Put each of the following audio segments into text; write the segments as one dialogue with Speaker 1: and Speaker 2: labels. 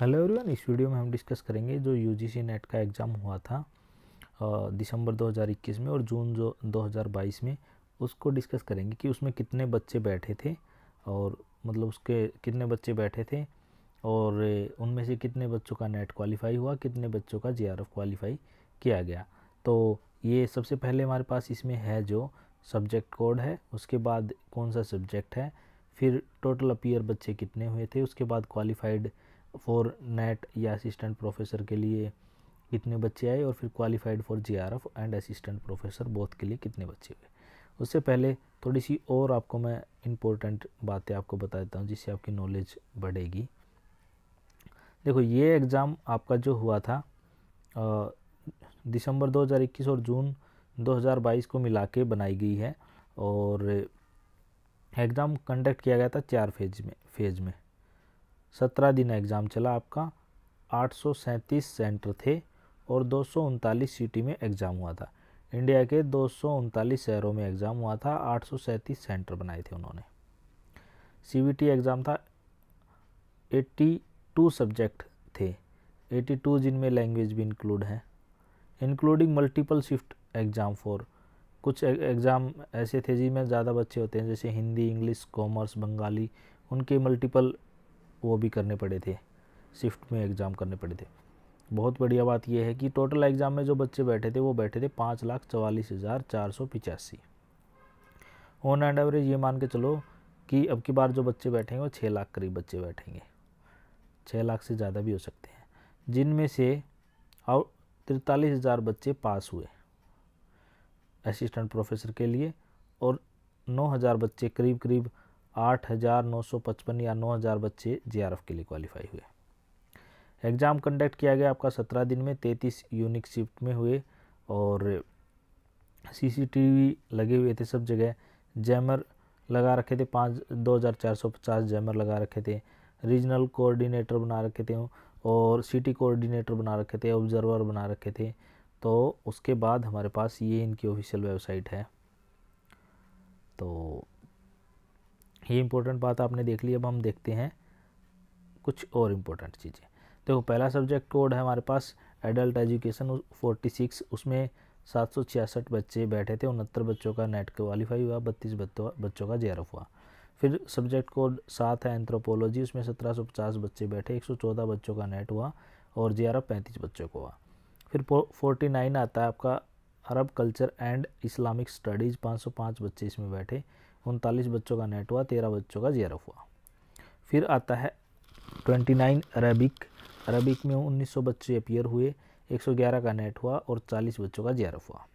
Speaker 1: hello everyone इस video में हम डिस्कस करेंगे जो यूजीसी नेट का एग्ज़ाम हुआ था दिसंबर 2021 में और जून जो 2022 में उसको डिस्कस करेंगे कि उसमें कितने बच्चे बैठे थे और मतलब उसके कितने बच्चे बैठे थे और उनमें से कितने बच्चों का नेट क्वालिफाई हुआ कितने बच्चों का जे क्वालिफाई किया गया तो ये सबसे पहले हमारे पास इसमें है जो सब्जेक्ट कोड है उसके बाद कौन सा सब्जेक्ट है फिर टोटल अपीयर बच्चे कितने हुए थे उसके बाद क्वालिफाइड फॉर नेट या असिस्टेंट प्रोफेसर के लिए कितने बच्चे आए और फिर qualified for J and assistant professor both के लिए कितने बच्चे हुए उससे पहले थोड़ी सी और आपको मैं इम्पोर्टेंट बातें आपको बता देता हूँ जिससे आपकी नॉलेज बढ़ेगी देखो ये एग्ज़ाम आपका जो हुआ था आ, दिसंबर 2021 और जून 2022 को मिला के बनाई गई है और एग्ज़ाम कंडक्ट किया गया था चार फेज में फेज में सत्रह दिन एग्ज़ाम चला आपका आठ सेंटर थे और दो सिटी में एग्ज़ाम हुआ था इंडिया के दो शहरों में एग्ज़ाम हुआ था आठ सेंटर बनाए थे उन्होंने सी एग्ज़ाम था 82 सब्जेक्ट थे 82 जिनमें लैंग्वेज भी इंक्लूड है including multiple shift exam for कुछ एग्ज़ाम e- ऐसे थे जिनमें ज़्यादा बच्चे होते हैं जैसे हिंदी इंग्लिश कॉमर्स बंगाली उनके मल्टीपल वो भी करने पड़े थे शिफ्ट में एग्ज़ाम करने पड़े थे बहुत बढ़िया बात यह है कि टोटल एग्ज़ाम में जो बच्चे बैठे थे वो बैठे थे पाँच लाख चवालीस हज़ार चार सौ पिचासी ऑन एंड एवरेज ये मान के चलो कि अब की बार जो बच्चे बैठेंगे वो छः लाख करीब बच्चे बैठेंगे छः लाख से ज़्यादा भी हो सकते हैं जिनमें से और तिरतालीस हज़ार बच्चे पास हुए असिस्टेंट प्रोफेसर के लिए और नौ हज़ार बच्चे करीब करीब आठ हज़ार नौ सौ पचपन या नौ हज़ार बच्चे जीआरएफ के लिए क्वालिफाई हुए एग्ज़ाम कंडक्ट किया गया आपका सत्रह दिन में तैंतीस यूनिक शिफ्ट में हुए और सीसीटीवी लगे हुए थे सब जगह जैमर लगा रखे थे पाँच दो हज़ार चार सौ पचास जैमर लगा रखे थे रीजनल कोऑर्डिनेटर बना रखे थे और सिटी कोऑर्डिनेटर बना रखे थे ऑब्जर्वर बना रखे थे तो उसके बाद हमारे पास ये इनकी ऑफिशियल वेबसाइट है तो ये इम्पोर्टेंट बात आपने देख ली अब हम देखते हैं कुछ और इम्पोर्टेंट चीज़ें देखो पहला सब्जेक्ट कोड है हमारे पास एडल्ट एजुकेशन फोर्टी सिक्स उसमें सात सौ छियासठ बच्चे बैठे थे उनहत्तर बच्चों का नेट क्वालिफाई हुआ बत्तीस बच्चों का जेयर हुआ फिर सब्जेक्ट कोड सात है एंथ्रोपोलॉजी उसमें सत्रह सौ पचास बच्चे बैठे एक सौ चौदह बच्चों का नेट हुआ और जे आर पैंतीस बच्चों को हुआ फिर फोर्टी नाइन आता है आपका Arab culture and Islamic studies पाँच सौ पाँच बच्चे इसमें बैठे उनतालीस बच्चों का नेट हुआ तेरह बच्चों का जे हुआ फिर आता है ट्वेंटी नाइन अरबिक अरबिक में उन्नीस सौ बच्चे अपियर हुए एक सौ ग्यारह का नेट हुआ और चालीस बच्चों का जे हुआ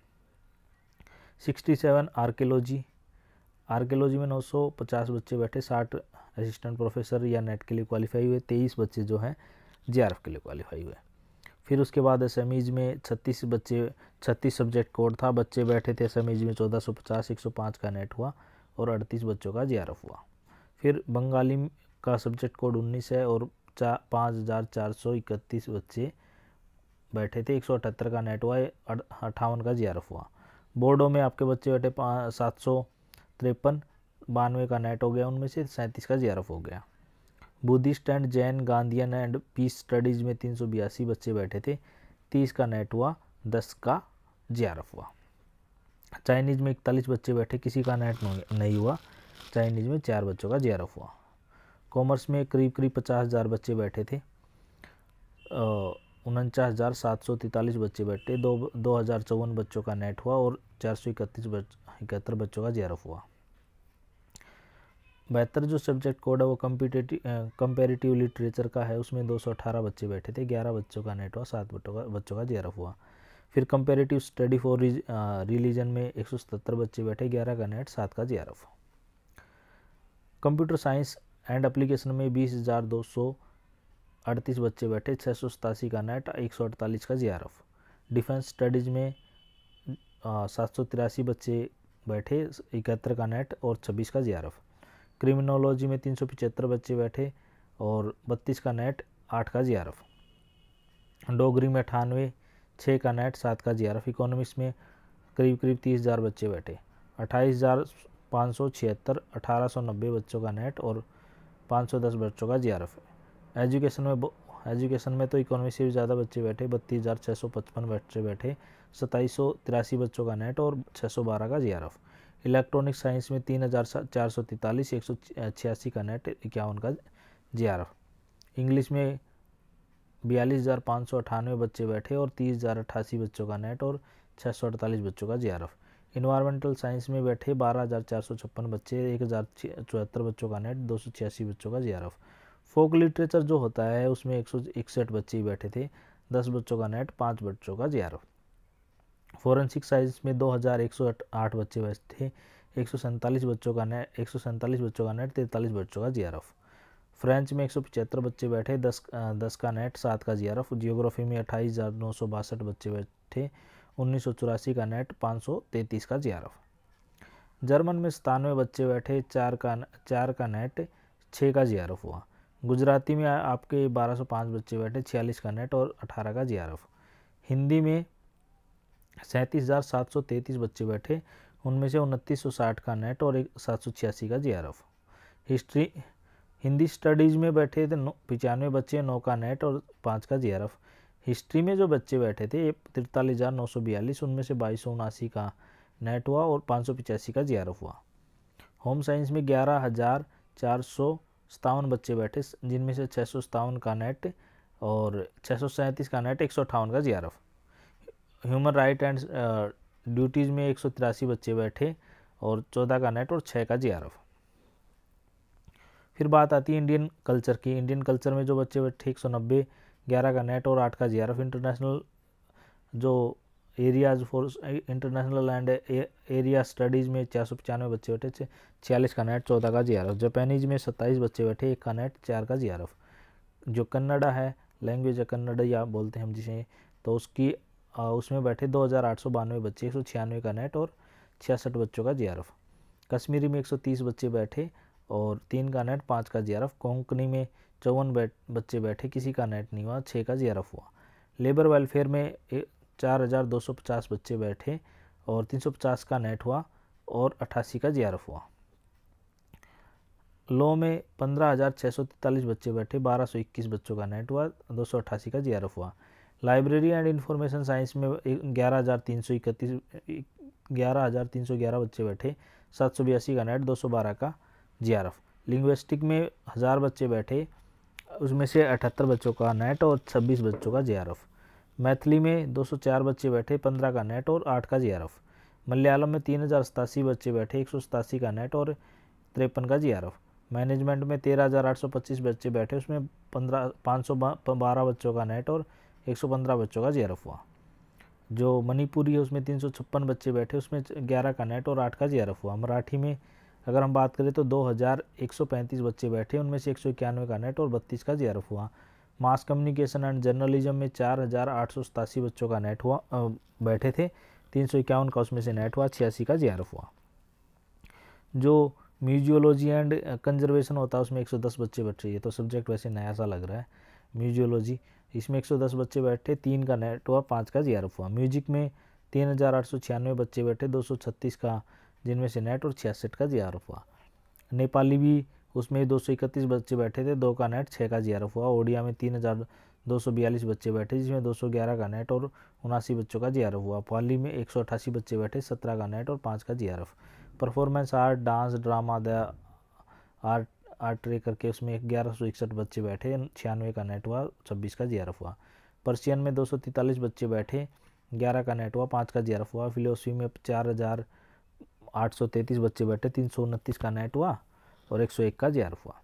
Speaker 1: सिक्सटी सेवन आर्कियोलॉजी आर्कियोलॉजी में नौ सौ पचास बच्चे बैठे साठ असिस्टेंट प्रोफेसर या नेट के लिए क्वालिफाई हुए तेईस बच्चे जो हैं जे के लिए क्वालिफाई हुए फिर उसके बाद ईज में छत्तीस बच्चे छत्तीस सब्जेक्ट कोड था बच्चे बैठे थे ईज में चौदह सौ पचास एक सौ पाँच का नेट हुआ और अड़तीस बच्चों का जे हुआ फिर बंगाली का सब्जेक्ट कोड उन्नीस है और चा पाँच हज़ार चार सौ इकतीस बच्चे बैठे थे एक सौ अठहत्तर का नेट हुआ अट्ठावन का जे हुआ बोर्डो में आपके बच्चे बैठे सात सौ तिरपन बानवे का नेट हो गया उनमें से सैंतीस का जे हो गया Buddhist and Jain Gandhian and peace studies में तीन सौ बयासी बच्चे बैठे थे तीस का नेट हुआ दस का जे हुआ चाइनीज़ में इकतालीस बच्चे बैठे किसी का नेट नहीं हुआ चाइनीज़ में चार बच्चों का जे हुआ कॉमर्स में करीब करीब पचास हज़ार बच्चे बैठे थे उनचास हज़ार सात सौ तैंतालीस बच्चे बैठे दो दो हज़ार चौवन बच्चों का नेट हुआ और चार सौ इकतीस बच इकहत्तर बच्चों का जे हुआ बेहतर जो सब्जेक्ट कोड है वो कम्पिटेटिव कंपेरेटिव लिटरेचर का है उसमें दो सौ अठारह बच्चे बैठे थे ग्यारह बच्चों का नेट हुआ सात बच्चों का बच्चों का जे हुआ फिर कंपेरेटिव स्टडी फॉर रिलीजन में एक बच्चे बैठे ग्यारह का नेट सात का J computer science and application में बीस हज़ार दो सौ अड़तीस बच्चे बैठे छः सौ सतासी का नेट एक सौ अड़तालीस का जी डिफेंस स्टडीज़ में uh, सात सौ तिरासी बच्चे बैठे इकहत्तर का नेट और छब्बीस का जी क्रिमिनोलॉजी में तीन सौ पिचहत्तर बच्चे बैठे और बत्तीस का नेट आठ का जी डोगरी में अठानवे छः का नेट सात का जीआरएफ इकोनॉमिक्स में करीब करीब तीस हज़ार बच्चे बैठे अट्ठाईस हज़ार पाँच सौ छिहत्तर अठारह सौ नब्बे बच्चों का नेट और पाँच सौ दस बच्चों का जीआरएफ एजुकेशन में एजुकेशन में तो इकोनॉमिक्स से भी ज़्यादा बच्चे बैठे बत्तीस हज़ार छः सौ पचपन बच्चे बैठे सताईस सौ तिरासी बच्चों का नेट और छः सौ बारह का जीआरएफ इलेक्ट्रॉनिक साइंस में तीन हज़ार चार सौ तैंतालीस एक सौ छियासी का नेट इक्यावन का जीआरएफ इंग्लिश में बयालीस हज़ार पाँच सौ अठानवे बच्चे बैठे और तीस हज़ार अट्ठासी बच्चों का नेट और छः सौ अड़तालीस बच्चों का J R F environmental science में बैठे बारह हज़ार चार सौ छप्पन बच्चे एक हज़ार चौहत्तर बच्चों का नेट दो सौ छियासी बच्चों का J R F folk literature जो होता है उसमें एक सौ इकसठ बच्चे ही बैठे थे दस बच्चों का नेट पाँच बच्चों का J R F forensic science में दो हज़ार एक सौ आठ बच्चे बैठे थे एक सौ सैंतालीस बच्चों का नेट एक सौ सैंतालीस बच्चों का नेट तैंतालीस बच्चों का जे आर एफ फ्रेंच में एक सौ पचहत्तर बच्चे बैठे दस दस का नेट सात का जी जियोग्राफी में अट्ठाईस हज़ार नौ सौ बासठ बच्चे बैठे उन्नीस सौ चौरासी का नेट पाँच सौ तैंतीस का जी जर्मन में सतानवे बच्चे बैठे चार का चार का नेट छः का जी हुआ गुजराती में आपके बारह सौ पाँच बच्चे बैठे छियालीस का नेट और अठारह का जी हिंदी में सैंतीस हज़ार सात सौ तैंतीस बच्चे बैठे उनमें से उनतीस सौ साठ का नेट और एक सात सौ छियासी का जी हिस्ट्री हिंदी स्टडीज़ में बैठे थे नौ पचानवे बच्चे नौ का नेट और पाँच का जे हिस्ट्री में जो बच्चे बैठे थे तिरतालीस हज़ार नौ सौ बयालीस उनमें से बाईस सौ उनासी का नेट हुआ और पाँच सौ पिचासी का जे हुआ होम साइंस में ग्यारह हज़ार चार सौ सतावन बच्चे बैठे जिनमें से छः सौ सतावन का नेट और छः सौ सैंतीस का नेट एक सौ अठावन का J human right and duties में एक सौ तिरासी बच्चे बैठे और चौदह का नेट और छः का जे फिर बात आती है इंडियन कल्चर की इंडियन कल्चर में जो बच्चे बैठे एक सौ नब्बे ग्यारह का नेट और आठ का जी इंटरनेशनल जो areas for international and area studies में चार सौ पचानवे बच्चे बैठे छियालीस का नेट चौदह का जी आर जापानीज में सत्ताईस बच्चे बैठे एक का नेट चार का जी जो कन्नडा है लैंग्वेज है कन्नडा या बोलते हैं हम जिसे तो उसकी आ, उसमें बैठे दो हज़ार आठ सौ बानवे बच्चे एक सौ छियानवे का नेट और छियासठ बच्चों का जी कश्मीरी में एक सौ तीस बच्चे बैठे और तीन का नेट पाँच का जी कोंकणी में चौवन बैठ बच्चे बैठे किसी का नेट नहीं हुआ छः का जी हुआ लेबर वेलफेयर में चार हज़ार दो सौ पचास बच्चे बैठे और तीन सौ पचास का नेट हुआ और अट्ठासी का जी हुआ लॉ में पंद्रह हज़ार छः सौ तैंतालीस बच्चे बैठे बारह सौ इक्कीस बच्चों का नेट हुआ दो सौ अट्ठासी का जी हुआ लाइब्रेरी एंड इन्फॉर्मेशन साइंस में ग्यारह हज़ार तीन सौ इकतीस ग्यारह हज़ार तीन सौ ग्यारह बच्चे बैठे सात सौ बयासी का नेट दो सौ बारह का आर एफ़ लिंग्विस्टिक में हज़ार बच्चे बैठे उसमें से अठहत्तर बच्चों का नेट और छब्बीस बच्चों का जे आर एफ़ मैथिली में दो सौ चार बच्चे बैठे पंद्रह का नेट और आठ का आर एफ मलयालम में तीन हज़ार सतासी बच्चे बैठे एक सौ सतासी का नेट और तिरपन का आर एफ मैनेजमेंट में तेरह हज़ार आठ सौ पच्चीस बच्चे बैठे उसमें पंद्रह पाँच सौ बारह बच्चों का नेट और एक सौ पंद्रह बच्चों का आर एफ हुआ जो मणिपुरी है उसमें तीन सौ छप्पन बच्चे बैठे उसमें ग्यारह का नेट और आठ का आर एफ हुआ मराठी में अगर हम बात करें तो 2135 बच्चे बैठे उनमें से एक का नेट और बत्तीस का जी हुआ मास कम्युनिकेशन एंड जर्नलिज्म में चार बच्चों का नेट हुआ बैठे थे तीन का उसमें से नेट हुआ छियासी का जी हुआ जो म्यूजियोलॉजी एंड कंजर्वेशन होता है उसमें 110 बच्चे बैठे ये तो सब्जेक्ट वैसे नया सा लग रहा है म्यूजियोलॉजी इसमें 110 बच्चे बैठे तीन का नेट हुआ पाँच का जी हुआ म्यूजिक में तीन हज़ार आठ सौ छियानवे बच्चे बैठे दो सौ छत्तीस का जिनमें से नेट और छियासठ का जी हुआ नेपाली भी उसमें दो सौ इकतीस बच्चे बैठे थे दो का नेट छः का जी हुआ ओडिया में तीन हज़ार दो सौ बयालीस बच्चे बैठे जिसमें दो सौ ग्यारह का नेट और उनासी बच्चों का जी हुआ पाली में एक सौ अट्ठासी बच्चे बैठे सत्रह का नेट और पाँच का J performance art dance drama the art art रे करके उसमें ग्यारह सौ इकसठ बच्चे बैठे छियानवे का नेट हुआ छब्बीस का जी हुआ पर्शियन में दो सौ तैंतालीस बच्चे बैठे ग्यारह का नेट हुआ पाँच का जी हुआ फिलोसफी में चार हज़ार आठ सौ तैंतीस बच्चे बैठे तीन सौ उनतीस का नेट हुआ और एक सौ एक का जे हुआ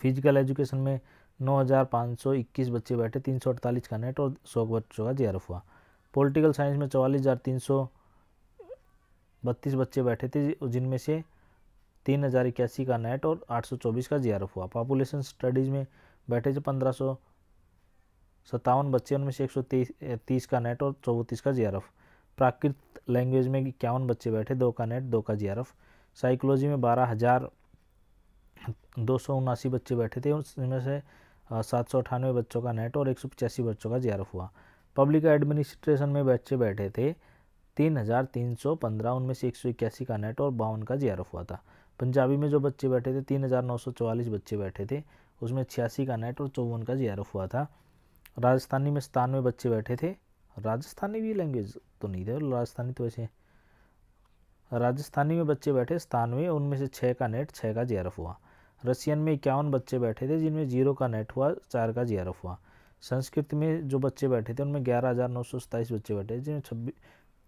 Speaker 1: फिजिकल एजुकेशन में नौ हज़ार पाँच सौ इक्कीस बच्चे बैठे तीन सौ अड़तालीस का नेट और सौ बच्चों का जे हुआ पॉलिटिकल साइंस में चवालीस हज़ार तीन सौ बत्तीस बच्चे बैठे थे जिनमें से तीन हज़ार इक्यासी का नेट और आठ सौ चौबीस का जे हुआ पॉपुलेशन स्टडीज़ में बैठे थे पंद्रह सौ सत्तावन बच्चे उनमें से एक सौ तीस का नेट और चौबतीस का जे प्राकृत लैंग्वेज में इक्यावन बच्चे बैठे दो का नेट दो का जी साइकोलॉजी में बारह हज़ार दो सौ उनासी बच्चे बैठे थे उसमें से सात सौ अठानवे बच्चों का नेट और एक सौ पचासी बच्चों का जी हुआ पब्लिक एडमिनिस्ट्रेशन में बच्चे बैठे थे तीन हज़ार तीन सौ पंद्रह उनमें से एक सौ इक्यासी का नेट और बावन का जी हुआ था पंजाबी में जो बच्चे बैठे थे तीन हज़ार नौ सौ चौवालीस बच्चे बैठे थे उसमें छियासी का नेट और चौवन का जी हुआ था राजस्थानी में सतानवे बच्चे बैठे थे राजस्थानी भी लैंग्वेज तो नहीं थे राजस्थानी तो वैसे राजस्थानी में बच्चे बैठे में उनमें से छः का नेट छः का जी हुआ रशियन में इक्यावन बच्चे बैठे थे जिनमें जीरो का नेट हुआ चार का जी हुआ संस्कृत में जो बच्चे बैठे थे उनमें ग्यारह हज़ार नौ सौ सत्ताईस बच्चे बैठे जिनमें छब्बीस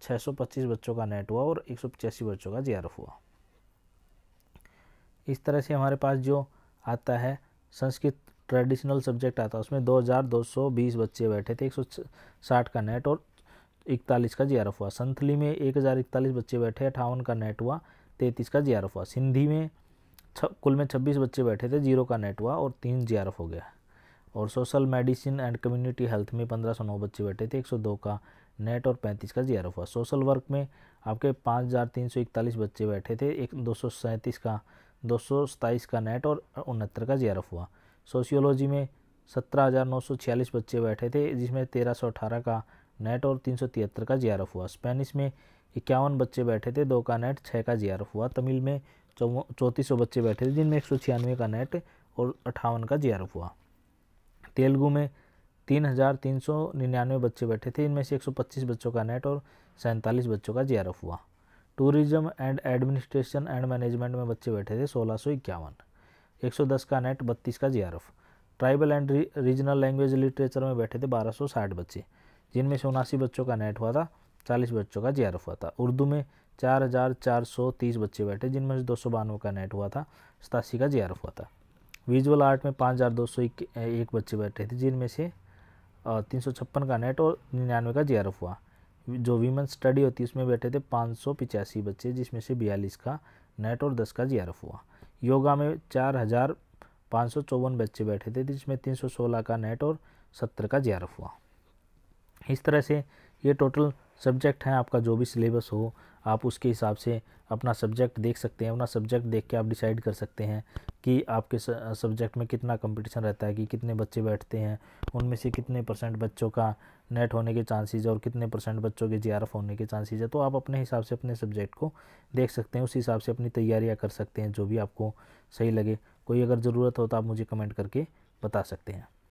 Speaker 1: छः सौ पच्चीस बच्चों का नेट हुआ और एक सौ पचासी बच्चों का जी हुआ इस तरह से हमारे पास जो आता है संस्कृत ट्रेडिशनल सब्जेक्ट आता उसमें 2220 बच्चे बैठे थे 160 का नेट और इकतालीस का एफ हुआ संथली में एक हज़ार इकतालीस बच्चे बैठे अठावन का नेट हुआ तैंतीस का एफ हुआ सिंधी में कुल में छब्बीस बच्चे बैठे थे जीरो का नेट हुआ और तीन एफ हो गया और social medicine and community health में पंद्रह सौ नौ बच्चे बैठे थे एक सौ दो का नेट और पैंतीस का जी हुआ सोशल वर्क में आपके पाँच हज़ार तीन सौ इकतालीस बच्चे बैठे थे एक दो सौ सैंतीस का दो सौ सताईस का नेट और उनहत्तर का जी हुआ सोशियोलॉजी में 17,946 बच्चे बैठे थे जिसमें 1318 का नेट और 373 का जी हुआ स्पेनिश में इक्यावन बच्चे बैठे थे दो का नेट छः का जी हुआ तमिल में चौतीस सौ बच्चे बैठे थे जिनमें एक का नेट और अट्ठावन का जी हुआ तेलुगू में तीन हज़ार तीन सौ निन्यानवे बच्चे बैठे थे इनमें से एक सौ पच्चीस बच्चों का नेट और सैंतालीस बच्चों का जे हुआ tourism and administration and management में बच्चे बैठे थे सोलह सौ इक्यावन 110 का नेट 32 का J tribal and regional language literature में बैठे थे 1260 बच्चे जिनमें से उनासी बच्चों का नेट हुआ था 40 बच्चों का जी हुआ था उर्दू में 4430 बच्चे बैठे जिनमें से दो का नेट हुआ था सतासी का जी हुआ था विजुअल आर्ट में पाँच एक बच्चे बैठे थे जिनमें से तीन का नेट और निन्यानवे का जी हुआ जो वीमेन स्टडी होती है उसमें बैठे थे पाँच बच्चे जिसमें से बयालीस का नेट और दस का जी हुआ योगा में चार हज़ार पाँच सौ चौवन बच्चे बैठे थे जिसमें तीन सौ सोलह का नेट और सत्तर का जे हुआ इस तरह से ये टोटल सब्जेक्ट है आपका जो भी सिलेबस हो आप उसके हिसाब से अपना सब्जेक्ट देख सकते हैं अपना सब्जेक्ट देख के आप डिसाइड कर सकते हैं कि आपके सब्जेक्ट में कितना कंपटीशन रहता है कि कितने बच्चे बैठते हैं उनमें से कितने परसेंट बच्चों का नेट होने के चांसेस है और कितने परसेंट बच्चों के जी होने के चांसेस है तो आप अपने हिसाब से अपने सब्जेक्ट को देख सकते हैं उस हिसाब से अपनी तैयारियाँ कर सकते हैं जो भी आपको सही लगे कोई अगर ज़रूरत हो तो आप मुझे कमेंट करके बता सकते हैं